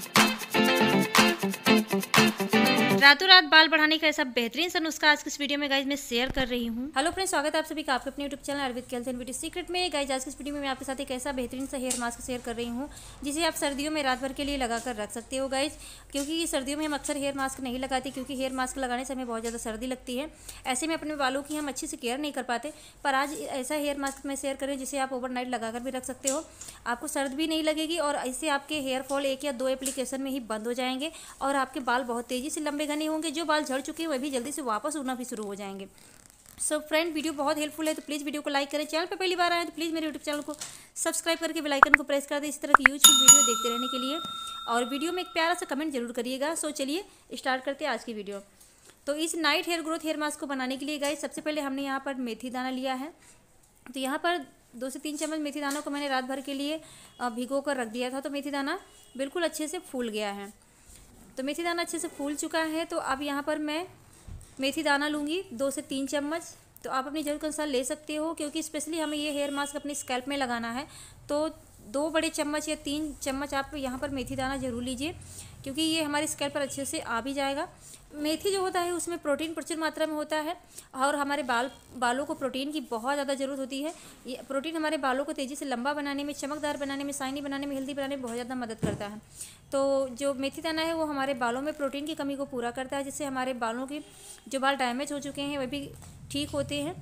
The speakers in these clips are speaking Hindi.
Thank you. रातों रात बाल बढ़ाने का ऐसा बेहतरीन सा नुस्खा आज इस वीडियो में गाइज मैं शेयर कर रही हूँ हेलो फ्रेंड्स स्वागत है आप सभी का आपके अपने YouTube channel Arvind health and beauty secret में गाइज आज इस वीडियो में मैं आपके साथ एक ऐसा बेहतरीन सा हेयर मास्क शेयर कर रही हूँ जिसे आप सर्दियों में रात भर के लिए लगाकर रख सकते हो गाइज क्योंकि सर्दियों में हम अक्सर हेयर मास्क नहीं लगाते क्योंकि हेयर मास्क लगाने से हमें बहुत ज़्यादा सर्दी लगती है ऐसे में अपने बालों की हम अच्छे से केयर नहीं कर पाते पर आज ऐसा हेयर मास्क मैं शेयर करें जिसे आप ओवर नाइट भी रख सकते हो आपको सर्द भी नहीं लगेगी और इससे आपके हेयर फॉल एक या दो एप्लीकेशन में ही बंद हो जाएंगे और आपके बाल बहुत तेज़ी से लंबे नहीं होंगे जो बाल झड़ चुके हैं वह भी जल्दी से वापस उड़ना भी शुरू हो जाएंगे सो so फ्रेंड वीडियो बहुत हेल्पफुल है तो प्लीज़ वीडियो को लाइक करें चैनल पर पहली बार आए तो प्लीज़ मेरे यूट्यूब चैनल को सब्सक्राइब करके बेलाइकन को प्रेस कर दें इस तरह की यूजफुल वीडियो देखते रहने के लिए और वीडियो में एक प्यारा सा कमेंट जरूर करिएगा सो so चलिए स्टार्ट करते हैं आज की वीडियो तो इस night hair growth hair mask को बनाने के लिए गए सबसे पहले हमने यहाँ पर मेथी दाना लिया है तो यहाँ पर दो से तीन चम्मच मेथी दाना को मैंने रात भर के लिए भिगो कर रख दिया था तो मेथी दाना बिल्कुल अच्छे से फूल गया है तो मेथी दाना अच्छे से फूल चुका है तो अब यहाँ पर मैं मेथी दाना लूँगी दो से तीन चम्मच तो आप अपनी जरूरत के अनुसार ले सकते हो क्योंकि स्पेशली हमें ये हेयर मास्क अपनी स्कैल्प में लगाना है तो दो बड़े चम्मच या तीन चम्मच आप यहाँ पर मेथी दाना ज़रूर लीजिए क्योंकि ये हमारे स्कैल पर अच्छे से आ भी जाएगा मेथी जो होता है उसमें प्रोटीन प्रचुर मात्रा में होता है और हमारे बाल बालों को प्रोटीन की बहुत ज़्यादा ज़रूरत होती है ये प्रोटीन हमारे बालों को तेज़ी से लंबा बनाने में चमकदार बनाने में साइनी बनाने में हेल्दी बनाने में बहुत ज़्यादा मदद करता है तो जो मेथी दाना है वो हमारे बालों में प्रोटीन की कमी को पूरा करता है जिससे हमारे बालों की जो बाल डैमेज हो चुके हैं वह भी ठीक होते हैं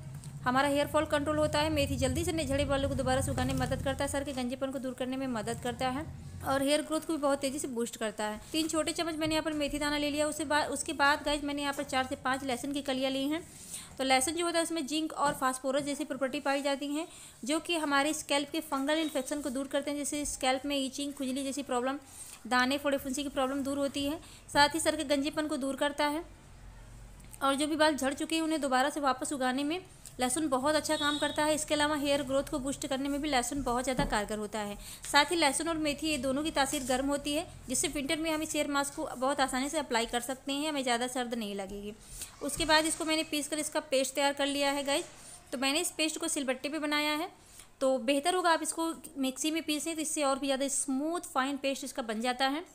हमारा हेयर फॉल कंट्रोल होता है मेथी जल्दी से झड़े बालों को दोबारा सुखाने में मदद करता है सर के गंजेपन को दूर करने में मदद करता है और हेयर ग्रोथ को भी बहुत तेज़ी से बूस्ट करता है तीन छोटे चम्मच मैंने यहाँ पर मेथी दाना ले लिया उसके बाद उसके बाद गाइज मैंने यहाँ पर चार से पाँच लहसुन की कलियाँ ली हैं तो लहसुन जो होता है उसमें जिंक और फास्फोरस जैसी प्रॉपर्टी पाई जाती हैं जो कि हमारे स्कैल्प के फंगल इन्फेक्शन को दूर करते हैं जैसे स्कैल्प में ईचिंग खुजली जैसी प्रॉब्लम दाने फोड़े फुंसी की प्रॉब्लम दूर होती है साथ ही सर के गंजेपन को दूर करता है और जो भी बाल झड़ चुके हैं उन्हें दोबारा से वापस उगाने में लहसुन बहुत अच्छा काम करता है इसके अलावा हेयर ग्रोथ को बूस्ट करने में भी लहसुन बहुत ज़्यादा कारगर होता है साथ ही लहसुन और मेथी ये दोनों की तासीर गर्म होती है जिससे विंटर में हम इस हेयर मास्क को बहुत आसानी से अप्लाई कर सकते हैं हमें ज़्यादा सर्द नहीं लगेगी उसके बाद इसको मैंने पीस कर इसका पेस्ट तैयार कर लिया है गाइज तो मैंने इस पेस्ट को सिलबट्टे पर बनाया है तो बेहतर होगा आप इसको मिक्सी में पीसें तो इससे और भी ज़्यादा स्मूथ फाइन पेस्ट इसका बन जाता है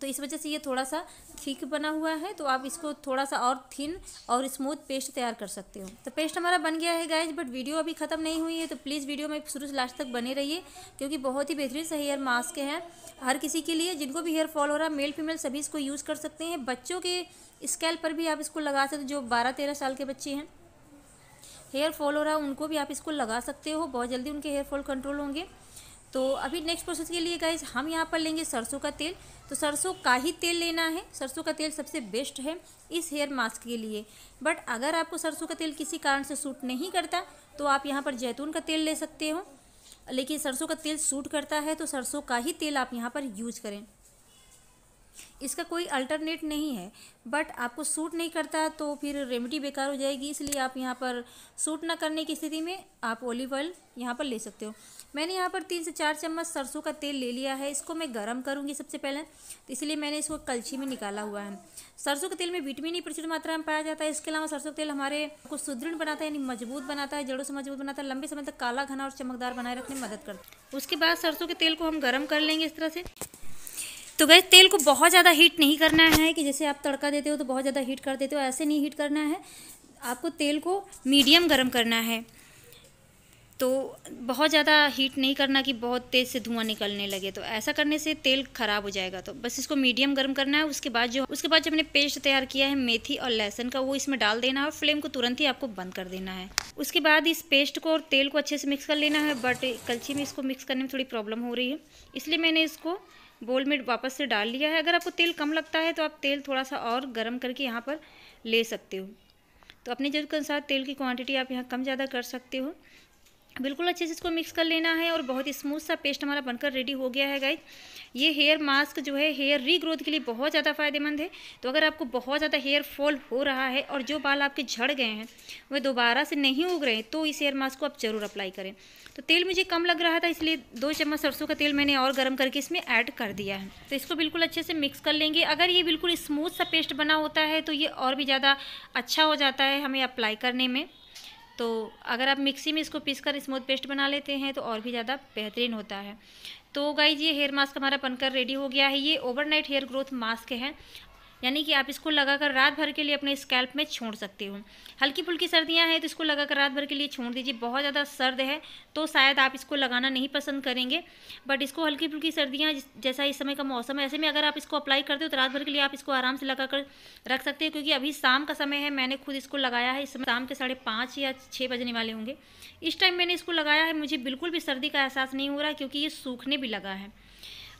तो इस वजह से ये थोड़ा सा थीक बना हुआ है तो आप इसको थोड़ा सा और थिन और स्मूथ पेस्ट तैयार कर सकते हो तो पेस्ट हमारा बन गया है गाइज बट वीडियो अभी ख़त्म नहीं हुई है तो प्लीज़ वीडियो में शुरू से लास्ट तक बने रहिए क्योंकि बहुत ही बेहतरीन से हेयर मास्क हैं हर किसी के लिए जिनको भी हेयर फॉल हो रहा है मेल फीमेल सभी इसको यूज़ कर सकते हैं बच्चों के स्कैल पर भी आप इसको लगा सकते जो बारह तेरह साल के बच्चे हैं हेयर फॉल हो रहा है उनको भी आप इसको लगा सकते हो बहुत जल्दी उनके हेयर फॉल कंट्रोल होंगे तो अभी नेक्स्ट प्रोसेस के लिए गाइज हम यहाँ पर लेंगे सरसों का तेल तो सरसों का ही तेल लेना है सरसों का तेल सबसे बेस्ट है इस हेयर मास्क के लिए बट अगर आपको सरसों का तेल किसी कारण से सूट नहीं करता तो आप यहाँ पर जैतून का तेल ले सकते हो लेकिन सरसों का तेल सूट करता है तो सरसों का ही तेल आप यहाँ पर यूज करें इसका कोई अल्टरनेट नहीं है बट आपको सूट नहीं करता तो फिर रेमेडी बेकार हो जाएगी इसलिए आप यहाँ पर सूट ना करने की स्थिति में आप ओलिव ऑयल यहाँ पर ले सकते हो मैंने यहाँ पर तीन से चार चम्मच सरसों का तेल ले लिया है इसको मैं गर्म करूँगी सबसे पहले तो इसलिए मैंने इसको कलछी में निकाला हुआ है सरसों के तेल में विटामिन ही e प्रचुर मात्रा में पाया जाता है इसके अलावा सरसों का तेल हमारे को सुदृढ़ बनाता है यानी मजबूत बनाता है जड़ों से मजबूत बनाता है लंबे समय तक काला घना और चमकदार बनाए रखने में मदद करता है उसके बाद सरसों के तेल को हम गर्म कर लेंगे इस तरह से तो गैस तेल को बहुत ज़्यादा हीट नहीं करना है कि जैसे आप तड़का देते हो तो बहुत ज़्यादा हीट कर देते हो ऐसे नहीं हीट करना है आपको तेल को मीडियम गर्म करना है तो बहुत ज़्यादा हीट नहीं करना कि बहुत तेज़ से धुआं निकलने लगे तो ऐसा करने से तेल ख़राब हो जाएगा तो बस इसको मीडियम गर्म करना है उसके बाद जो उसके बाद जो हमने पेस्ट तैयार किया है मेथी और लहसुन का वो इसमें डाल देना है और फ्लेम को तुरंत ही आपको बंद कर देना है उसके बाद इस पेस्ट को और तेल को अच्छे से मिक्स कर लेना है बट कल्छी में इसको मिक्स करने में थोड़ी प्रॉब्लम हो रही है इसलिए मैंने इसको बोल में वापस से डाल लिया है अगर आपको तेल कम लगता है तो आप तेल थोड़ा सा और गर्म करके यहाँ पर ले सकते हो तो अपनी जरूरत के अनुसार तेल की क्वांटिटी आप यहाँ कम ज़्यादा कर सकते हो बिल्कुल अच्छे से इसको मिक्स कर लेना है और बहुत ही स्मूथ सा पेस्ट हमारा बनकर रेडी हो गया है गाइज ये हेयर मास्क जो है हेयर रीग्रोथ के लिए बहुत ज़्यादा फायदेमंद है तो अगर आपको बहुत ज़्यादा हेयर फॉल हो रहा है और जो बाल आपके झड़ गए हैं वह दोबारा से नहीं उग रहे हैं तो इस हेयर मास्क को आप ज़रूर अप्लाई करें तो तेल मुझे कम लग रहा था इसलिए दो चम्मच सरसों का तेल मैंने और गर्म करके इसमें ऐड कर दिया है तो इसको बिल्कुल अच्छे से मिक्स कर लेंगे अगर ये बिल्कुल स्मूथ सा पेस्ट बना होता है तो ये और भी ज़्यादा अच्छा हो जाता है हमें अप्लाई करने में तो अगर आप मिक्सी में इसको पीस कर स्मूथ पेस्ट बना लेते हैं तो और भी ज़्यादा बेहतरीन होता है तो गाइज ये हेयर मास्क हमारा बनकर रेडी हो गया है ये ओवरनाइट हेयर ग्रोथ मास्क है यानी कि आप इसको लगाकर रात भर के लिए अपने स्कैल्प में छोड़ सकते हो हल्की फुल्की सर्दियाँ हैं तो इसको लगाकर रात भर के लिए छोड़ दीजिए बहुत ज़्यादा सर्द है तो शायद आप इसको लगाना नहीं पसंद करेंगे बट इसको हल्की फुल्की सर्दियाँ जैसा इस समय का मौसम है ऐसे में अगर आप इसको अप्लाई करते हो तो रात भर के लिए आप इसको आराम से लगा रख सकते हैं क्योंकि अभी शाम का समय है मैंने खुद इसको लगाया है इस समय शाम के साढ़े पाँच या छः बजने वाले होंगे इस टाइम मैंने इसको लगाया है मुझे बिल्कुल भी सर्दी का एहसास नहीं हो रहा क्योंकि ये सूखने भी लगा है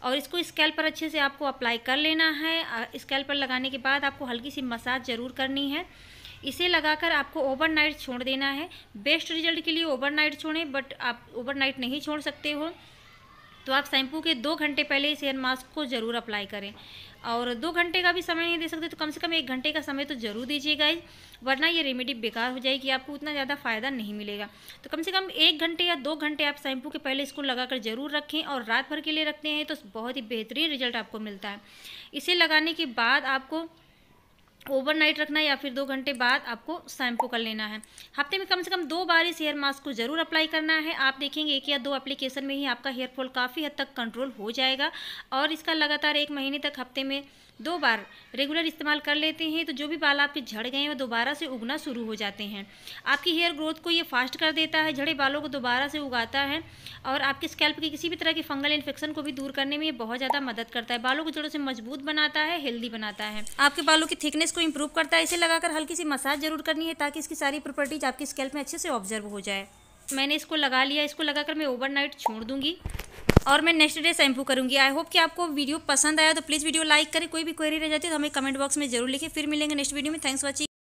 और इसको स्केल पर अच्छे से आपको अप्लाई कर लेना है स्कैल पर लगाने के बाद आपको हल्की सी मसाज ज़रूर करनी है इसे लगाकर आपको ओवरनाइट छोड़ देना है बेस्ट रिजल्ट के लिए ओवरनाइट छोड़ें बट आप ओवरनाइट नहीं छोड़ सकते हो तो आप शैम्पू के दो घंटे पहले इस हेयर मास्क को ज़रूर अप्लाई करें और दो घंटे का भी समय नहीं दे सकते तो कम से कम एक घंटे का समय तो ज़रूर दीजिए गाइज वरना ये रेमेडी बेकार हो जाएगी आपको उतना ज़्यादा फ़ायदा नहीं मिलेगा तो कम से कम एक घंटे या दो घंटे आप शैम्पू के पहले इसको लगाकर ज़रूर रखें और रात भर के लिए रखते हैं तो बहुत ही बेहतरीन रिजल्ट आपको मिलता है इसे लगाने के बाद आपको ओवरनाइट रखना या फिर दो घंटे बाद आपको शैम्पू कर लेना है हफ्ते में कम से कम दो बार इस हेयर मास्क को जरूर अप्लाई करना है आप देखेंगे एक या दो एप्लीकेशन में ही आपका हेयर फॉल काफ़ी हद तक कंट्रोल हो जाएगा और इसका लगातार एक महीने तक हफ्ते में दो बार रेगुलर इस्तेमाल कर लेते हैं तो जो भी बाल आपके झड़ गए हैं वो दोबारा से उगना शुरू हो जाते हैं आपकी हेयर ग्रोथ को ये फास्ट कर देता है झड़े बालों को दोबारा से उगाता है और आपके स्कैल्प की किसी भी तरह की फंगल इन्फेक्शन को भी दूर करने में ये बहुत ज़्यादा मदद करता है बालों को जड़ों से मजबूत बनाता है हेल्दी बनाता है आपके बालों की थिकनेस को इम्प्रूव करता है इसे लगाकर हल्की सी मसाज जरूर करनी है ताकि इसकी सारी प्रॉपर्टीज आपकी स्केल्प में अच्छे से ऑब्जर्व हो जाए मैंने इसको लगा लिया इसको लगाकर मैं ओवरनाइट छोड़ दूँगी और मैं नेक्स्ट डे शैम्पू करूँगी आई होप कि आपको वीडियो पसंद आया तो प्लीज़ वीडियो लाइक करें कोई भी क्वेरी रह जाती है तो हमें कमेंट बॉक्स में जरूर लिखें फिर मिलेंगे नेक्स्ट वीडियो में थैंक्स वॉचिंग